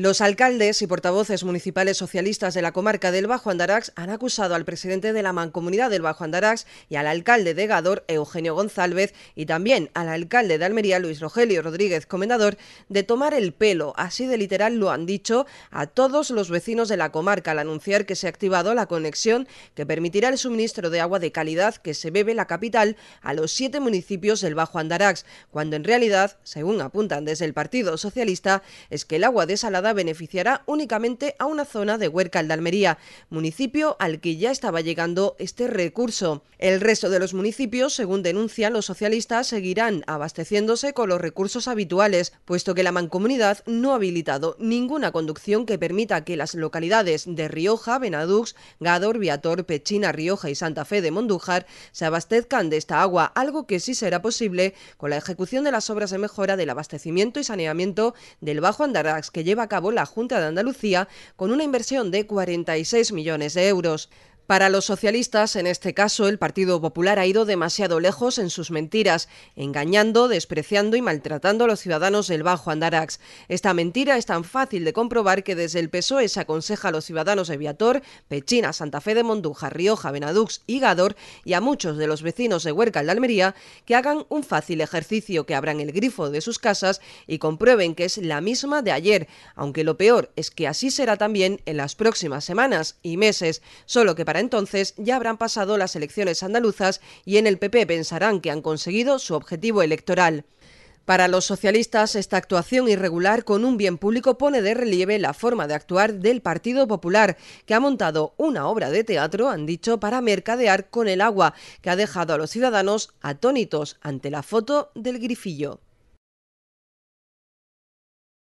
Los alcaldes y portavoces municipales socialistas de la comarca del Bajo Andarax han acusado al presidente de la Mancomunidad del Bajo Andarax y al alcalde de Gador, Eugenio González, y también al alcalde de Almería, Luis Rogelio Rodríguez Comendador, de tomar el pelo, así de literal lo han dicho, a todos los vecinos de la comarca al anunciar que se ha activado la conexión que permitirá el suministro de agua de calidad que se bebe la capital a los siete municipios del Bajo Andarax, cuando en realidad, según apuntan desde el Partido Socialista, es que el agua desalada beneficiará únicamente a una zona de Huerca de Almería, municipio al que ya estaba llegando este recurso. El resto de los municipios, según denuncian los socialistas, seguirán abasteciéndose con los recursos habituales, puesto que la mancomunidad no ha habilitado ninguna conducción que permita que las localidades de Rioja, Benadux, Gador, Viator, Pechina, Rioja y Santa Fe de Mondújar se abastezcan de esta agua, algo que sí será posible con la ejecución de las obras de mejora del abastecimiento y saneamiento del Bajo Andarax que lleva acabó la Junta de Andalucía con una inversión de 46 millones de euros. Para los socialistas, en este caso, el Partido Popular ha ido demasiado lejos en sus mentiras, engañando, despreciando y maltratando a los ciudadanos del Bajo Andarax. Esta mentira es tan fácil de comprobar que desde el PSOE se aconseja a los ciudadanos de Viator, Pechina, Santa Fe de Monduja, Rioja, Benadux y Gador y a muchos de los vecinos de Huerca de Almería que hagan un fácil ejercicio, que abran el grifo de sus casas y comprueben que es la misma de ayer, aunque lo peor es que así será también en las próximas semanas y meses, solo que para entonces ya habrán pasado las elecciones andaluzas y en el PP pensarán que han conseguido su objetivo electoral. Para los socialistas, esta actuación irregular con un bien público pone de relieve la forma de actuar del Partido Popular, que ha montado una obra de teatro, han dicho, para mercadear con el agua, que ha dejado a los ciudadanos atónitos ante la foto del grifillo.